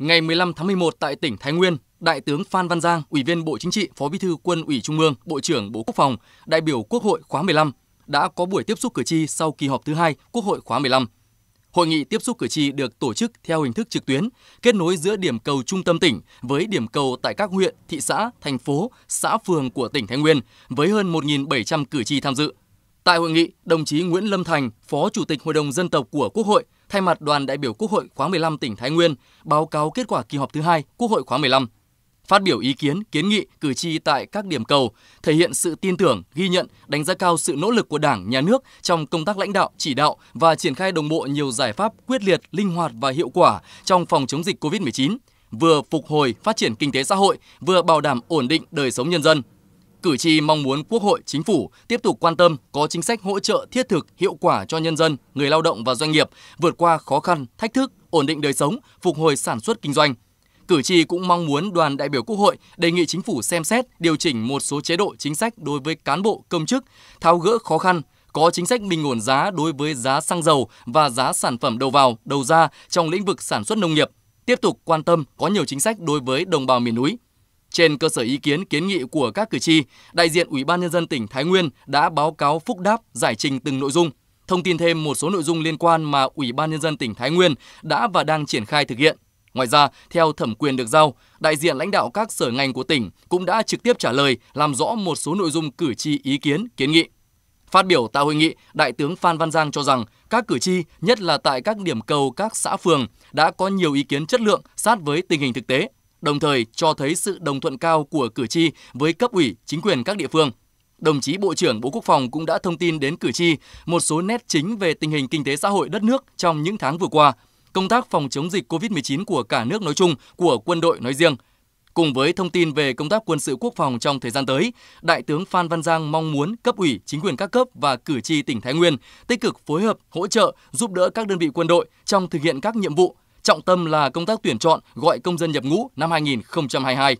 Ngày 15 tháng 11 tại tỉnh Thái Nguyên, Đại tướng Phan Văn Giang, Ủy viên Bộ Chính trị, Phó Bí thư Quân ủy Trung ương, Bộ trưởng Bộ Quốc phòng, đại biểu Quốc hội khóa 15 đã có buổi tiếp xúc cử tri sau kỳ họp thứ hai Quốc hội khóa 15. Hội nghị tiếp xúc cử tri được tổ chức theo hình thức trực tuyến, kết nối giữa điểm cầu trung tâm tỉnh với điểm cầu tại các huyện, thị xã, thành phố, xã phường của tỉnh Thái Nguyên với hơn 1.700 cử tri tham dự. Tại hội nghị, đồng chí Nguyễn Lâm Thành, Phó Chủ tịch Hội đồng Dân tộc của Quốc hội, thay mặt đoàn đại biểu Quốc hội khóa 15 tỉnh Thái Nguyên báo cáo kết quả kỳ họp thứ hai Quốc hội khóa 15. Phát biểu ý kiến, kiến nghị cử tri tại các điểm cầu, thể hiện sự tin tưởng, ghi nhận, đánh giá cao sự nỗ lực của Đảng, Nhà nước trong công tác lãnh đạo, chỉ đạo và triển khai đồng bộ nhiều giải pháp quyết liệt, linh hoạt và hiệu quả trong phòng chống dịch COVID-19, vừa phục hồi phát triển kinh tế xã hội, vừa bảo đảm ổn định đời sống nhân dân. Cử tri mong muốn Quốc hội, Chính phủ tiếp tục quan tâm có chính sách hỗ trợ thiết thực, hiệu quả cho nhân dân, người lao động và doanh nghiệp vượt qua khó khăn, thách thức, ổn định đời sống, phục hồi sản xuất kinh doanh. Cử tri cũng mong muốn đoàn đại biểu Quốc hội đề nghị chính phủ xem xét điều chỉnh một số chế độ chính sách đối với cán bộ công chức, tháo gỡ khó khăn, có chính sách bình ổn giá đối với giá xăng dầu và giá sản phẩm đầu vào, đầu ra trong lĩnh vực sản xuất nông nghiệp, tiếp tục quan tâm có nhiều chính sách đối với đồng bào miền núi, trên cơ sở ý kiến kiến nghị của các cử tri, đại diện Ủy ban nhân dân tỉnh Thái Nguyên đã báo cáo phúc đáp giải trình từng nội dung, thông tin thêm một số nội dung liên quan mà Ủy ban nhân dân tỉnh Thái Nguyên đã và đang triển khai thực hiện. Ngoài ra, theo thẩm quyền được giao, đại diện lãnh đạo các sở ngành của tỉnh cũng đã trực tiếp trả lời làm rõ một số nội dung cử tri ý kiến, kiến nghị. Phát biểu tại hội nghị, Đại tướng Phan Văn Giang cho rằng các cử tri, nhất là tại các điểm cầu các xã phường, đã có nhiều ý kiến chất lượng sát với tình hình thực tế, đồng thời cho thấy sự đồng thuận cao của cử tri với cấp ủy, chính quyền các địa phương. Đồng chí Bộ trưởng Bộ Quốc phòng cũng đã thông tin đến cử tri một số nét chính về tình hình kinh tế xã hội đất nước trong những tháng vừa qua, công tác phòng chống dịch COVID-19 của cả nước nói chung, của quân đội nói riêng. Cùng với thông tin về công tác quân sự quốc phòng trong thời gian tới, Đại tướng Phan Văn Giang mong muốn cấp ủy, chính quyền các cấp và cử tri tỉnh Thái Nguyên tích cực phối hợp, hỗ trợ, giúp đỡ các đơn vị quân đội trong thực hiện các nhiệm vụ, trọng tâm là công tác tuyển chọn gọi công dân nhập ngũ năm 2022.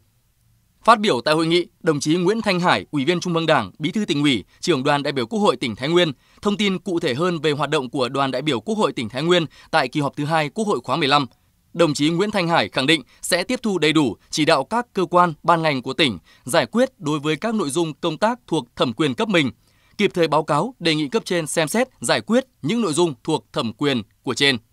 Phát biểu tại hội nghị, đồng chí Nguyễn Thanh Hải, Ủy viên Trung ương Đảng, Bí thư tỉnh ủy, trưởng đoàn đại biểu Quốc hội tỉnh Thái Nguyên, thông tin cụ thể hơn về hoạt động của đoàn đại biểu Quốc hội tỉnh Thái Nguyên tại kỳ họp thứ hai Quốc hội khóa 15. Đồng chí Nguyễn Thanh Hải khẳng định sẽ tiếp thu đầy đủ chỉ đạo các cơ quan, ban ngành của tỉnh giải quyết đối với các nội dung công tác thuộc thẩm quyền cấp mình, kịp thời báo cáo, đề nghị cấp trên xem xét giải quyết những nội dung thuộc thẩm quyền của trên.